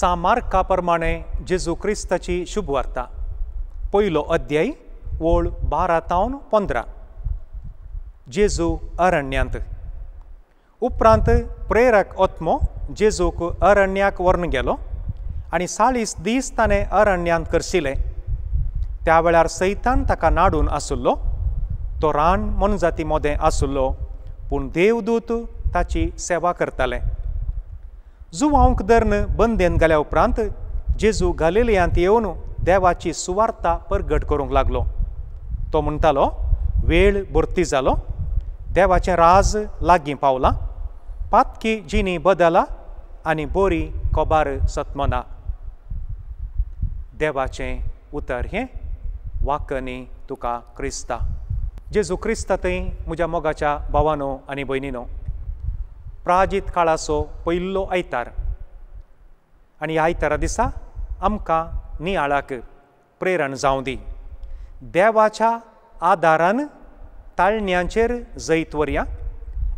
सामार्का प्रमाणे जेजू क्रिस्ताची शुभवार्ता पहिलो अध्याय ओळ बारा तावन पंदरा जेजू अरण्यांत उपरांत प्रेरक ओत्मो जेजूक अरण्याक वर्ण गेलो आनी चाळीस दीस ताणे अरण्यांत करशिले त्या वेळार सैतान ताका नाडून आसुल्लो तो रान मनजाती मोदें आसुल्लो पूण देवदूत ताची सेवा करताले दर्न बंदेन गेल्या उपरांत जेजू गालिलियांत येवन देवाची सुवार्ता परगट करूंक लागलो तो म्हणटालो वेळ भरती जालो देवाचें राज लागीं पावलां पातकी जिणी बदला आनी बोरी कोबार सत्मना देवाचें उतर हें वाकनी तुका क्रिस्ता जेजू क्रिस्ता थंय म्हज्या मोगाच्या भावानो आनी भयणीनो प्राजीत काळाचो पहिल्लो आयतार आणि ह्या आयतारा दिसा आमकां नियाळाक प्रेरण जावं दी देवाच्या आदारान ताळण्यांचेर जैत वरया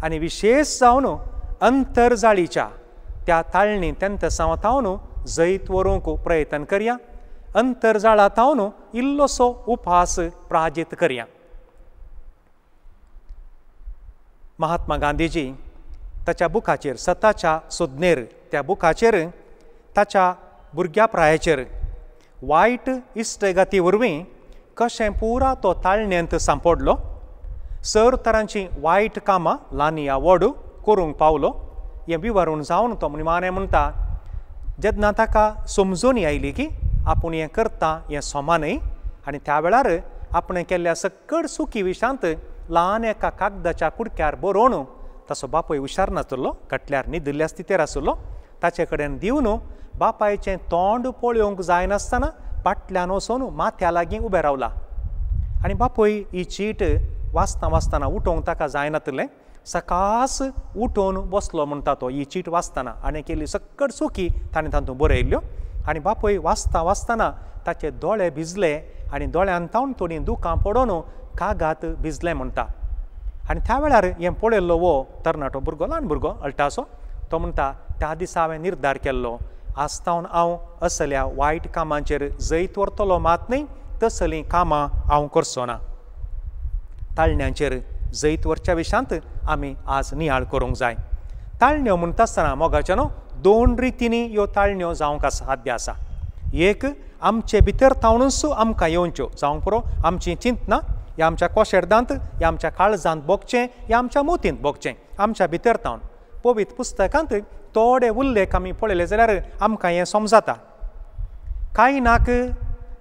आनी विशेष जावन अंतरजाळीच्या त्या ताळणींतल्यान तसावतावन जैत वरूंक प्रयत्न करया अंतरजाळातावन इल्लोसो उपास प्राजीत करया महात्मा गांधीजी ताच्या बुखाचेर सताच्या सोदनेर त्या बुखाचेर ताच्या भुरग्या प्रायाचेर वायट इश्टगती वरवीं कशें पुरा तो ताळण्यांत सांपोडलो सर तरांची वायट कामां लानी आवड करूंक पावलो हें विवरण जावन तो निमाणें म्हणटा जेन्ना ताका समजून आयली की आपूण हें करता हें सोमानय आनी त्या वेळार आपणें केल्ल्या सकड सुखी विशांत ल्हान एका कागदाच्या कुडक्यार बरोवन तसो बापूय हुशार नासलो कटल्यार न्ही स्थितीर आसलो ताचे कडेन दिवन बापायचें तोंड पळोवंक जायनासतना फाटल्यान वचून माथ्या लागीं उबें रावला आनी बापूय ही चीट वाचता वाचतना उठोवंक ताका जायनातलें सकास उठोवन बसलो म्हणटा तो ही चीट वाचतना आनी केल्ली सक्कड सुखी ताणें तातूंत बरयल्ल्यो आनी बापूय वाचता वाचतना ताचे दोळे भिजले आनी दोळ्यान तावन थोडीं दुखां पडोन कागात भिजलें म्हणटा आणि त्या वेळार हें पळयल्लो वो तरणाटो भुरगो ल्हान भुरगो अल्टासो तो म्हणटा त्या दिसा हांवें निर्धार केल्लो आसतावन हांव असल्या वायट कामांचेर जैत व्हरतलो मात न्ही तसली कामां हांव करचो ना ताळण्यांचेर जैत व्हरच्या विशांत आमी आज नियाळ करूंक जाय ताळण्यो म्हणटा आसतना न्हू दोन रितींनी ह्यो ताळण्यो जावंक आसा आद्य आसा एक आमचे भितर तावणूच आमकां येवच्यो जावंक पुरो आमची चिंतना या आमच्या कोशेर्दांत हें आमच्या काळजांत भोगचें हें आमच्या मोतींत बोगचे आमच्या भितर तावन पवीत पुस्तकांत थोडे उल्लेख आमी पळयले जाल्यार आमकां हें समजाता नाक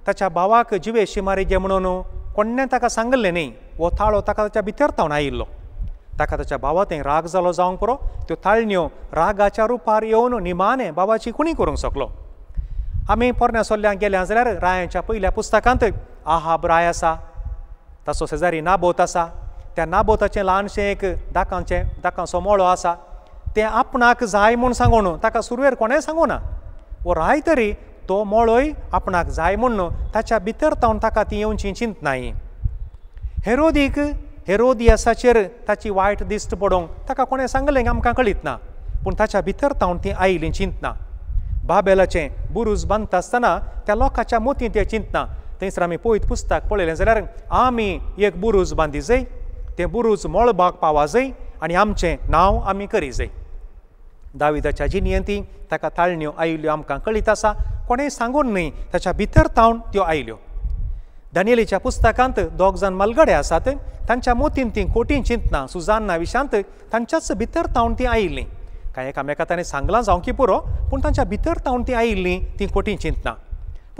ताच्या भावाक जिवेशी गे म्हणून कोणें ताका सांगल्लें न्ही हो थाळो ताका ताच्या भितर रावन आयिल्लो ताका ताच्या भावा राग जालो जावंक पुरो त्यो ताळण्यो रागाच्या रुपार येवन निमाने बाबाची कुणी करूंक शकलो आमी पोरण्या सोल्ल्यांक गेल्या जाल्यार रायाच्या पयल्या पुस्तकांत आहाब राय आसा ताचो शेजारी नाबोत आसा त्या नाबोताचें ल्हानशें एक दाकांचें दाकांचो मोळो आसा तें आपणाक जाय म्हूण सांगून ताका सुरवेर कोणेंय सांगूं ना वो राय तरी तो मोळोय आपणाक जाय म्हूण ताच्या भितर तावन ताका ती येवची ही हेरोदीक हेरोदियासाचेर ताची वायट दिस्त पडोंक ताका कोणें सांगलें आमकां कळीत ना पूण ताच्या भितर तावन ती आयिल्ली चिंतना बाबेलाचें बुरूज बांदता आसतना त्या लोकाच्या मोतीन तें चिंतना थंयसर आमी पळयत पुस्तक पळयलें जाल्यार आमी एक बुरूज बांदी जाय तें बुरूज मळबाक पावा जाय आनी आमचें नांव आमी करी जाय दाविदाच्या जिनयंती ताका ताळण्यो आयिल्ल्यो आमकां कळीत आसा कोणेंय सांगून न्हय ताच्या भितर तावन त्यो आयल्यो दानियलीच्या पुस्तकांत दोग जाण मलगडे आसात तांच्या मोतीन तीं खोटीं चिंतना सुजान्ना विशांत तांच्याच भितर तावन तीं आयिल्लीं कांय एकामेकां ताणें सांगलां जावं की पुरो पूण तांच्या भितर तावन तीं आयिल्लीं तीं खोटीं चिंतना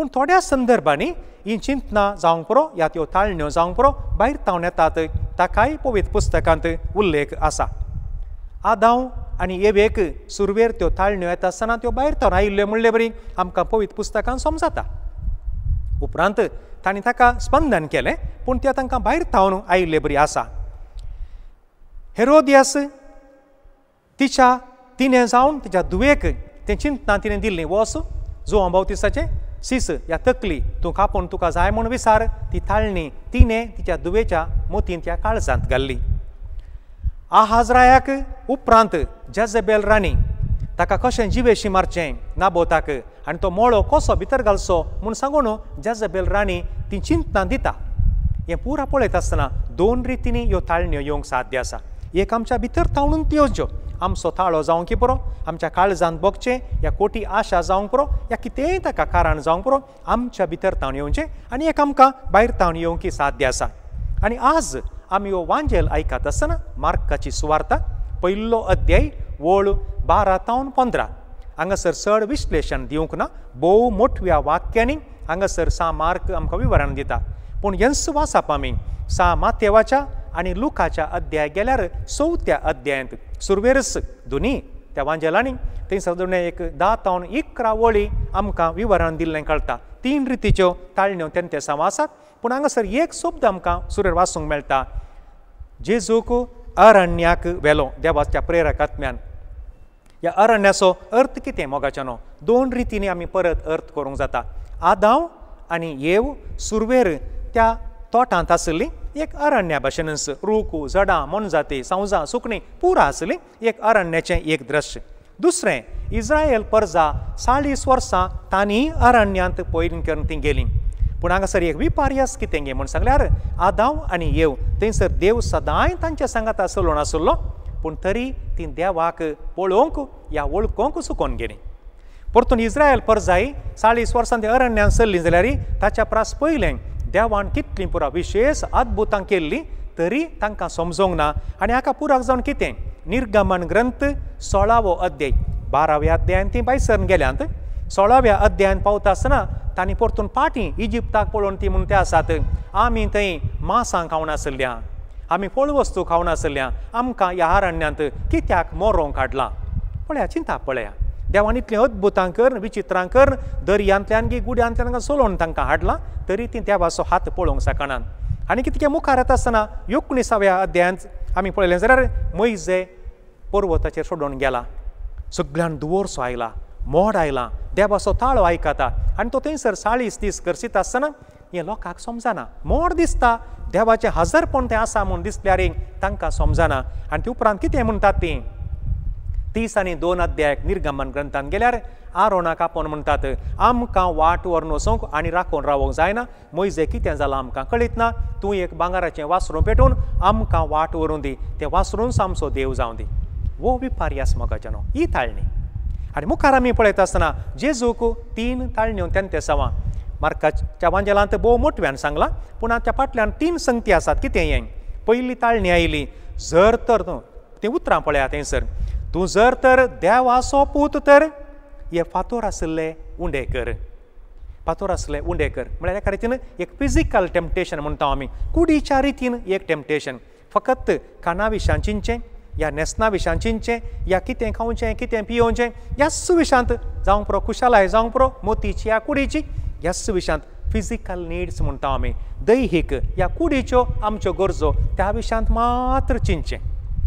पूण थोड्या संदर्भांनी ही चिंतना जावंक पुरो या त्यो ताळण्यो जावंक पुरो भायर येतात ताकाय पवित पुस्तकांत उल्लेख आसा आदांव आनी येवेक सुरवेर त्यो ताळण्यो येता आसतना त्यो भायर तावन आयिल्ल्यो म्हणले बरी आमकां पवित पुस्तकांत समजता उपरांत तांणी ताका स्पंदन केलें पूण त्यो तांकां भायर थावन आयिल्ले बरी आसा हेरोदियास तिच्या तिणें जावन तिच्या दुवेक तें चिंतना तिणें दिल्लें वस जो अम्बावतिसाचें सीस या तकली तूं कापून तुका जाय म्हूण विसार ती थाळणी तिने तिच्या दुवेच्या त्या काळजांत घाल्ली आ हाजरायाक उपरांत जजबेल राणी ताका कशें जिवेशी मारचें नाबोताक आनी तो मोळो कसो भितर घालचो म्हूण सांगून जेजेबेल राणी ती चिंतना दिता हें पुरा पळयत आसतना दोन रितींनी ह्यो ताळण्यो येवंक साध्य आसा एक आमच्या भितर तावणून त्यो आम स्वताळो जावंक की पुरो आमच्या काळजांत या कोटी आशा जावंक पुरो या कितेंय ताका कारण जावंक पुरो आमच्या भितर तावन येवचें आनी एक आमकां भायर तावन येवंकी साध्य आसा आनी आज आमी हो वांजेल आयकत आसतना मार्काची सुवार्ता पयल्लो अध्याय वळ बारा तावन पंदरा हांगासर चड विश्लेशण दिवंक ना भोव मोठव्या वाक्यांनी हांगासर सा मार्क आमकां विवरण दिता पूण यंसवास आमी सा मातेवाच्या आणि लुकाच्या अध्याय गेल्यार त्या अध्यायांत सुरवेरस दोनी त्या वांजेलांनी ते दोणे एक धा तावन इकरा वळी आमकां विवरण दिल्लें कळटा तीन रितीच्यो ताळण्यो तें ते समासात पूण हांगासर एक शब्द आमकां सुरेर वाचूंक मेळटा जेजूक अरण्याक व्हेलो देवाच्या प्रेरकात्म्यान ह्या अरण्याचो अर्थ कितें मोगाच्यानो दोन रितींनी आमी परत अर्थ करूंक जाता आदांव आनी येव सुरवेर त्या तोटांत आसली एक अरण्या भशेन रुकू जडां मोनजाती सावजां सुकणीं पुरां आसलीं एक अरण्याचें एक दृश्य दुसरें इज्रायल परजा चाळीस वर्सां तांणी अरण्यांत पयलीं करून तीं गेलीं पूण हांगासर एक विपार्यास कितें गे म्हूण सांगल्यार आदांव आनी येव थंयसर देव सदांय तांच्या सांगात आसलो नासलो पूण तरी ती देवाक पळोवंक या वळखोंक सुकोवन गेलीं परतून इज्रायल परजाई चाळीस वर्सां ते अरण्यांत सरलीं जाल्यार ताच्या प्रास पयलें देवान कितलीं पुरा विशेष अद्भुतां केल्ली तरी तांकां समजोंक ना आनी हाका पुराक जावन कितें निर्गमन ग्रंथ सोळावो अध्याय बाराव्या अध्यायान तीं बायसरन गेल्यांत सोळाव्या अध्यायान पावता आसतना तांणी परतून पाटी इजिप्ताक पळोवन ती म्हणून ते आसात आमी थंय मांसां खावनासल्ल्या आमी फळवस्तू खावनासल्ल्या आमकां ह्या आरण्यांत कित्याक मोरोंक काडलां पळया चिंता पळया देवान इतलें अद्भुतां कर विचित्रां कर दर्यांतल्यान गी गुड्यांतल्यान सोलोवन तांकां हाडलां तरी ती देवाचो हात पळोवंक सकाणान आनी कितें मुखार येता आसतना एकुणिसाव्या अध्यायांत आमी पळयलें जाल्यार मोयजे पर्वताचेर सोडून गेला सगळ्यान दुवोरसो आयला मोड आयला देवाचो ताळो आयकता आनी तो थंयसर चाळीस दीस करसीत आसतना हें लोकांक समजना मोड दिसता देवाचें हजरपण तें आसा म्हूण दिसल्यार तांकां समजना आनी ते उपरांत कितें म्हणटात तीं तीस आनी दोन अध्यायक निर्गमन ग्रंथान गेल्यार आरोणाक आपोवन म्हणटात आमकां वाट व्हरून वसोंक आनी राखून रावंक जायना मोयजे कितें जालां आमकां कळीत ना तूं एक भांगाराचें वासरूं पेटोवन आमकां वाट व्हरून दी तें वासरून सामसो देव जावं दी वो विपार्यास मोगाचें न्हू ही ताळणी आनी मुखार आमी पळयता आसतना जेजूक तीन ताळण्यो तेन्ना तेसांवां मार्काच्या वांजेलांत भोव मोटव्यान सांगलां पूण आतां फाटल्यान तीन संगती आसात कितें हें पयली ताळणी आयली जर तर न्हू तीं उतरां पळयात थंयसर तू जर तर देवा सोपूत तर हे फातोर आशिल्ले उंडे फातोर आसले उंडे कर म्हळ्यार एका रितीन एक फिजिकल टेम्पटेशन म्हणटा आमी कुडीच्या रितीन एक टेम्पटेशन फकत काना विशांचींचें या नेसना विशांचींचें ह्या कितें खावचें कितें पियोवचें ह्या सुविशांत जावं पुरो खुशालाय जावं पुरो मोतीची ह्या कुडीची ह्या सुविशांत फिजिकल निड्स म्हणटा तो आमी दैहीक ह्या कुडीच्यो आमच्यो गरजो त्या विशांत मात्र चिंतचें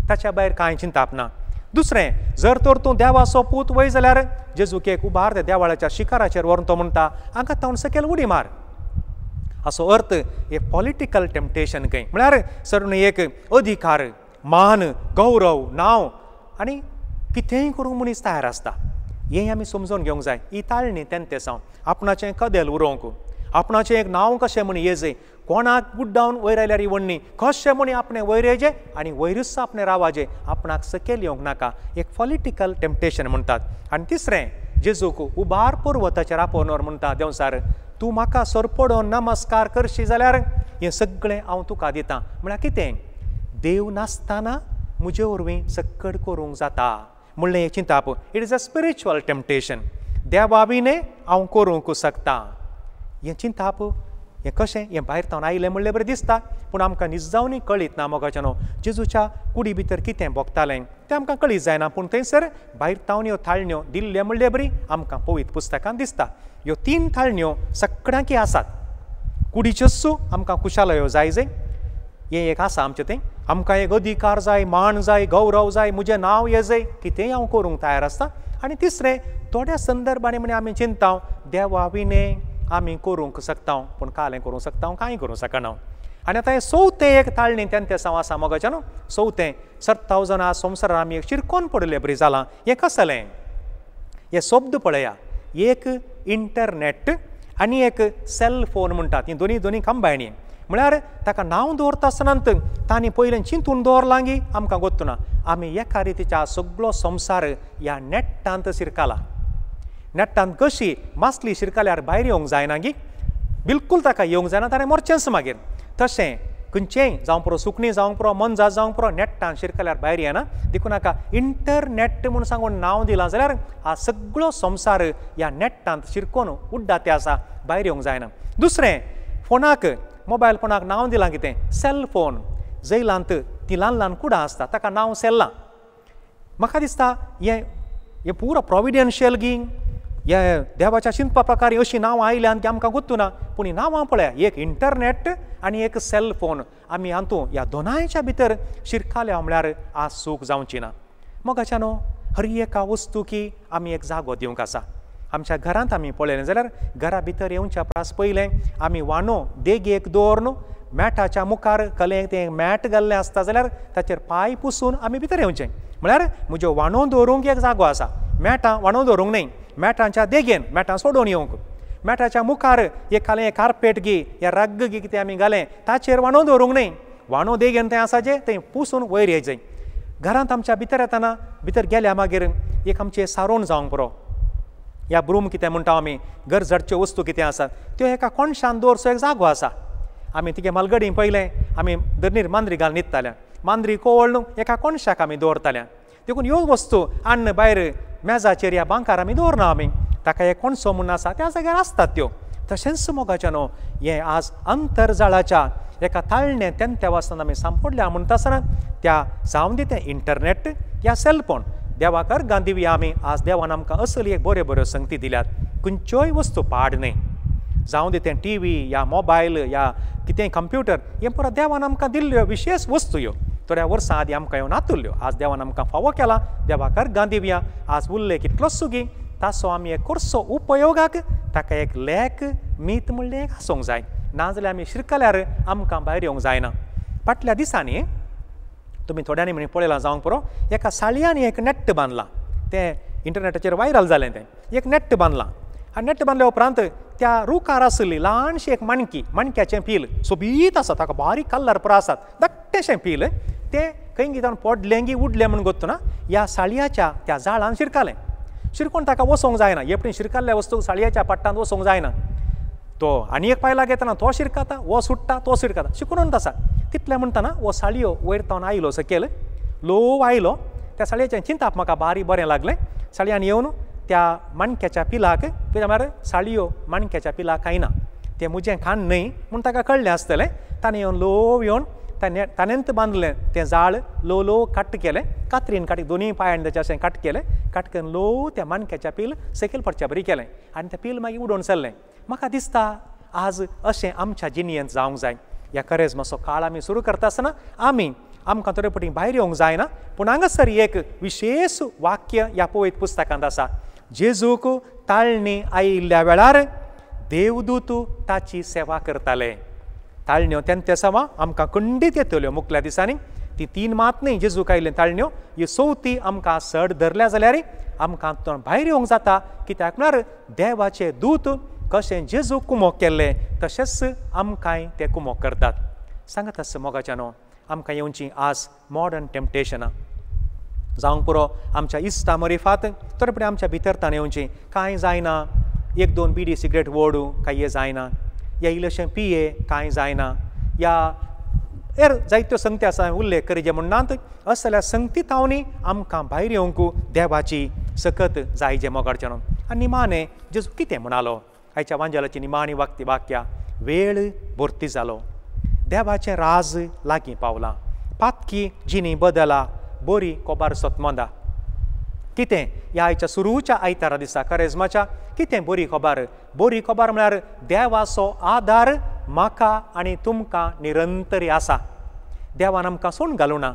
ताच्या भायर कांय चिंताप ना दुसरें जर तर तूं देवाचो पूत वय जाल्यार जेजुकेक उबार ते देवाळ्याच्या शिकाराचेर व्हरून तो म्हणटा हांगा तोंड सकयल उडी मार असो अर्थ हे पॉलिटिकल टेम्पटेशन खंय म्हळ्यार सरून एक अधिकार मान गौरव नांव आनी कितेंय करूंक मनीस तयार आसता हें आमी समजून घेवंक जाय इताळ न्ही तेन्ना ते सावन आपणाचें कदेल उरोवंक आपणाचें एक नांव कशें म्हण येजे कोणाक गुड्डावन वयर आयल्यार इवडणी कशें म्हण आपणें वयर येजे आनी वयरूच आपणें रावाजे आपणाक सकेल येवंक नाका एक पॉलिटिकल टेम्पटेशन म्हणटात आनी तिसरें जेजूक उबार पर्वताचेर आपोनर म्हणटा देंवसार तूं म्हाका सोरपडोन नमस्कार करशी जाल्यार हें सगळें हांव तुका दितां म्हळ्यार कितें देव नासतना म्हजे वरवीं सक्कड करूंक जाता म्हणलें हें चिंताप it is a spiritual temptation देवा हांव करूंक शकता हें चिंताप हें कशें हें भायर तावन आयलें म्हणलें बरें दिसता पूण आमकां निजावनी कळीत ना मोगाच्यानो जेजूच्या कुडी भितर कितें भोगतालें तें आमकां कळीत जायना पूण थंयसर भायर ह्यो थाळण्यो दिल्ल्यो म्हणलें बरी आमकां पवित पुस्तकांत दिसता ह्यो तीन थाळण्यो सगळ्यांकी आसात कुडीच्योसू आमकां खुशालयो जाय जे हें एक आसा आमचें थंय आमकां एक अधिकार जाय मान जाय गौरव जाय म्हजें नांव हें जाय कितेंय हांव करूंक तयार आसता आनी तिसरें थोड्या संदर्भांनी म्हणे आमी चिंताव देवा विने आमी करूंक शकता पूण कालें हांवें करूंक सकता कांय करूंक शकना आनी आतां हें चवथें एक ताळणी नित्यान तें सांव आसा मोगाच्यान चवथें सवतें थावजंड आज संवसारान आमी एक शिरकोन पडले बरी जालां हें कसलें हे शब्द पळया एक इंटरनेट आनी एक सेल फोन म्हणटात हीं दोनी दोनी कंबायणी म्हळ्यार ताका नांव दवरता आसतनांत तांणी पयलें चिंतून दवरलां की आमकां गोत्तू ना आमी एका रितीच्या सगळो संवसार ह्या नेटांत शिरकाला नेट्टान कशी मासली शिरकाल्यार भायर येवंक जायना गी बिलकुल ताका येवंक जायना ताणें मरचेंच मागीर तशें खंयचेंय जावं पुरो सुकणी जावं पुरो मनजात जावं पुरो नेट्टान शिरकाल्यार भायर येना देखून हाका इंटरनेट म्हूण सांगून नांव दिलां जाल्यार हा सगळो संवसार ह्या नेट्टांत शिरकोन उड्डा तें आसा भायर येवंक जायना दुसरें फोनाक मोबायल फोनाक नांव दिलां कितें सेल फोन जैलांत ती ल्हान ल्हान कुडां आसता ताका नांव सेल्लां म्हाका दिसता हें हें पुरो प्रॉविडेंशियल गिंग हे देवाच्या शिंप प्रकार अशी नांवां आयल्या आनी ती आमकां गोत्तू ना पूण ही नावां पळय एक इंटरनेट आणि एक सेल फोन आमी हातूं ह्या दोनायच्या भितर शिरकाल्या म्हळ्यार आज सूख जावची ना मग न्हू हर एका वस्तुकी आमी एक जागो दिवंक आसा आमच्या घरांत आमी पळयलें जाल्यार घरा भितर येवच्या प्रास पयलें आमी वांडो देगेक न्हू मॅटाच्या मुखार कले ते मॅट घाल्लें आसता जाल्यार ताचेर पांय पुसून आमी भितर येवचें म्हळ्यार म्हज्यो वांडो दवरूंक एक जागो आसा मॅटां वांडो दवरूंक न्हय मेटांच्या देगेन मेटां सोडून येऊक मेटाच्या मुखार एक कार्पेट गी कितें आमी घाले ताचेर वणू दवरूंक न्हय वणो देगेन तें आसा जे थंय पुसून वयर जाय घरांत आमच्या भितर येताना भितर गेल्या मागीर एक आमचे जावंक बरो या ब्रूम कितें म्हणटा आमी गरजडच्यो वस्तू कितें आसात कोणशान कोनशान एक जागो आसा आमी तिगे मालगडी पहिले आमी धरणीत मांद्री घालून न्हिदताले मांद्री कोवळ एका कोनशाक दोरताल्या देखून वस्तू अन्न भायर मेजाचेर ह्या बांकार आमी दवरना आमी ताका हे कोण सोमून आसा त्या जाग्यार आसतात त्यो तशेंच न्हू हें आज अंतरजाळाच्या एका ताळणें तेंत्या वाचन आमी सांपडल्या म्हणटा तसर त्या जावन दी इंटरनेट या सेलफोन देवाकार गांधी आमी आज देवान आमकां असली एक बऱ्यो बऱ्यो संगती दिल्यात खंयच्योय वस्तू पाड न्हय जावं दी टी व्ही या मोबायल या कितेंय कंप्युटर हें पुरो देवान आमकां दिल्ल्यो विशेष वस्तू ह्यो त्वऱ्यावर ಸಾದ್ಯಾಂ ಕಯೋನಾತುಲ್ಯೋ आज ದೇವ फावो केला ಕೆಲ ದೇವಾಕರ್ आज ಆಸ್ कितलो सुगी तासो आमी एक करसो उपयोगाक ताका एक लेख मीत म्हणलें एक आसूंक जाय नाजाल्यार आमी शिरकल्यार आमकां भायर येवंक जायना फाटल्या दिसांनी तुमी थोड्यांनी म्हणी पळयलां जावंक पुरो एका साळयांनी एक नेट्ट बांदलां तें इंटरनेटाचेर व्हायरल जालें तें एक नेट्ट बांदलां आणि नेट बांधल्या उपरांत त्या रुखार आसली ल्हानशी एक माणकी माणक्याचें पील सोबीत आसा ताका बारीक कल्लर पुरो आसात पील तें खंय कितें पडलें की उडलें म्हणून गोत्त ना ह्या साळयाच्या त्या झाडान शिरकालें शिरकोन ताका वसोंक जायना हेपणी शिरकाल्ल्या वस्तूक साळयाच्या पट्टांत वसोंक जायना तो आनी एक पायला घेतना तो शिरकाता वो सुट्टा तो शिरकाता शिकूनच आसा तितलें म्हणटना वो साळयो वयर तावन आयलो सकयल लोव आयलो त्या साळयेचें चिंताप म्हाका बारी बरें लागलें साळयान येवन त्या माणक्याच्या पिलाक कित्याक म्हळ्यार साळयो माणक्याच्या पिलाक कांय ना तें म्हजें खाण न्हय म्हूण ताका कळ्ळें आसतलें ताणें येवन लोव येवन ताणें ताणेंत बांदलें तें जाळ लो लो कट केलें कात्रीन काट दोनूय पांयान तेचें अशें काट केलें काट करून लोव त्या माणक्याच्या पील सकयल पडच्या बरी केलें आनी तें पील मागीर उडोवन सरलें म्हाका दिसता आज अशें आमच्या जिणयेंत जावंक जाय ह्या मातसो काळ आमी सुरू करता आसतना आमी आमकां थोडे पटी भायर येवंक जायना पूण हांगासर एक विशेश वाक्य ह्या पोयत पुस्तकांत आसा जेजूक ताळणी आयिल्ल्या वेळार देवदूत ताची सेवा करताले ताळण्यो तेन्ना ते सेवा आमकां खंडीत येतल्यो मुखल्या दिसांनी ती तीन मात न्ही जेजूक आयिल्ल्यो ताळण्यो ह्यो चवथी आमकां सड धरल्या जाल्यार आमकां तो भायर येवंक जाता कित्याक म्हळ्यार देवाचे दूत कशें जेजूक कुमोक केल्ले तशेंच आमकांय ते कुमोक करतात सांगत मोगाच्या मोगाच्यानो आमकां येवची आस मॉडर्न टेम्पटेशनां जावं पुरो आमच्या इस्ता मरिफात तर पण आमच्या भितर ताणें येवचें कांय जायना एक दोन बिडी सिगरेट वोडू काय हें जायना या इल्लेशें पिये कांय जायना या हेर जायत्यो संगती आसा उल्लेख करी जे म्हणनात अस जाल्यार संगती तावनी आमकां भायर येवंक देवाची सकत जाय जे म्हणून आनी निमाणें जेजू कितें म्हणालो आयच्या वांजलाची निमाणी वाक्ती वाक्या वेळ भरती जालो देवाचें राज लागीं पावलां पातकी जिणी बदला बोरी कोबार सोतमोंदा कितें ह्या आयच्या सुरूच्या आयतारा दिसा करेजमाच्या कितें बोरी कोबार बोरी कोबार म्हळ्यार देवाचो आदार म्हाका आनी तुमकां निरंतरी आसा देवान आमकां सोडून घालूं ना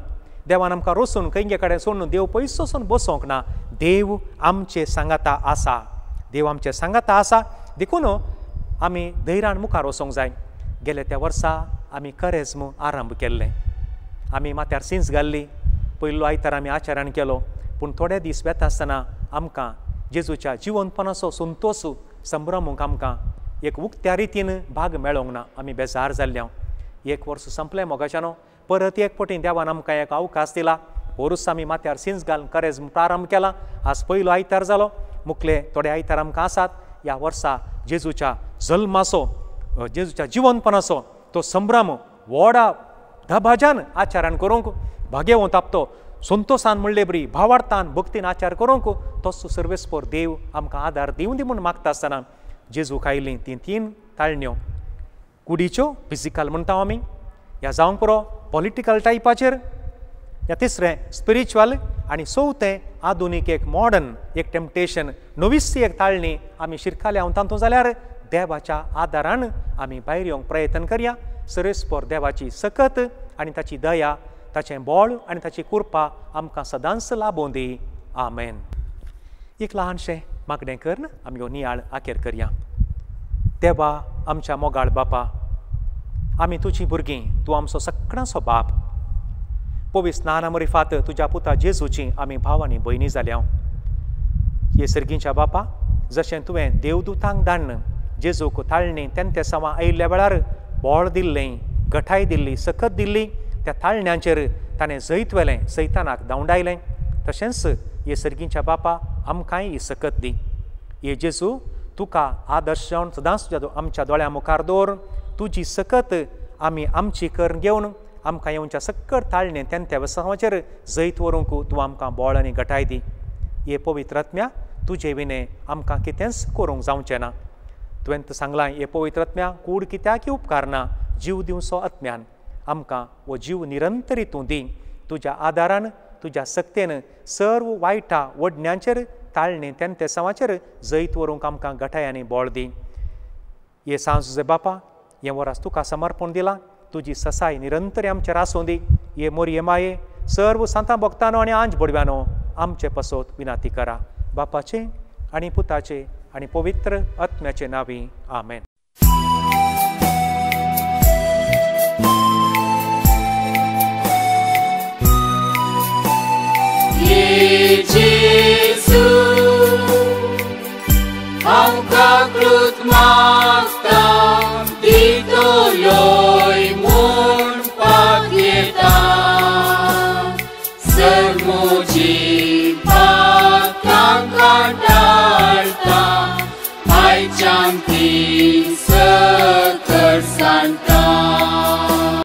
देवान आमकां रोसून खंय कडेन सोडून देव पयस सोसून बसोंक ना देव आमचे सांगाता आसा देव आमचे सांगाता आसा देखून आमी धैरान मुखार वचोंक जाय गेल्या त्या वर्सा आमी करेज्म आरंभ केल्लें आमी माथ्यार सिन्स घाल्ली पयलो आयतार आमी आचरण केलो पूण थोडे दीस वेता आसतना आमकां जेजूच्या जिवंतपणाचो संतोष संभ्रमूंक आमकां एक उक्त्या रितीन भाग मेळोंक ना आमी बेजार जाल्ल्या एक वर्स संपलें मोगाच्यानो परत एक पटी देवान आमकां एक अवकाश दिला वरूस आमी माथ्यार सिंज घालून करेज प्रारंभ केला आज पयलो आयतार जालो मुकले थोडे आयतार आमकां आसात ह्या वर्सा जेजूच्या जल्माचो जेजूच्या जिवनपणाचो तो संभ्रम व्हडा दबाज्यान आचरण करूंक भाग्यवंत आपतो संतोषान म्हणले बरी भावार्थान भक्तीन आचार करूंक तसो सर्वेस्पोर देव आमकां आदार दिवं दी म्हूण मागता आसतना जेजूक खायली ती तीन ताळण्यो कुडीच्यो फिजिकल म्हणटा आमी ह्या जावं पुरो पॉलिटिकल टायपाचेर या तिसरें स्पिरिच्युअल आनी चवथें आधुनीक एक मॉडर्न एक टेम्पटेशन नवीस एक ताळणी आमी शिरकाले हांव तांतू जाल्यार देवाच्या आदारान आमी भायर येवंक प्रयत्न करया सर्वेस्पोर देवाची सकत आनी ताची दया ताचें बोळ आनी ताची कुर्पा आमकां सदांच लाबों दी आमेन एक ल्हानशें मागणें करन आमी नियाळ आखेर करया देवा आमच्या मोगाळ बापा आमी तुजीं भुरगीं तूं आमचो सगळ्यांचो बाप पवीस नाना मरी फात तुज्या पुता जेजूचीं आमी भाव आनी भयणी जाल्यां येसर्गीच्या बापा जशें तुवें देवदूतांक धाडन जेजूक ताळणी तेन्ना ते सवा आयिल्ल्या वेळार बोळ दिल्लें गठाय दिल्ली सकत दिल्ली त्या ताळण्यांचेर ताणें जैत व्हेलें सैतानाक दावंडायलें तशेंच सर्गीच्या बापा आमकांय ही सकत दी ये जेजू तुका आदर्श जावन सदांच आमच्या दोळ्या मुखार दवर तुजी सकत आमी आमची कर घेवन आमकां येवच्या सक्कर ताळणें तेन्ना त्या जैत व्हरूंक तूं आमकां बोळ आनी घटाय दी हे पवित्रात्म्या तुजे विणे आमकां कितेंच करूंक जावचें ना तुवें सांगलां हे पवित्रात्म्या कूड कित्याक उपकारना जीव दिवचो आत्म्यान आमकां हो जीव निरंतरी तूं दी तुज्या आदारान तुज्या सक्तेन सर्व वायटा वडण्यांचेर ताळणें तेन्ना ते जैत व्हरूंक आमकां गठाय आनी बळ दी ये सांज जे बापा हें वरास तुका समर्पण दिलां तुजी ससाय निरंतर आमचेर आसूं दी ये मोरये माये सर्व सांतां भक्तानो आनी आंज बुडव्यानो आमचे पसोत विनाती करा बापाचे आनी पुताचे आनी पवित्र आत्म्याचे नावी आमेन you.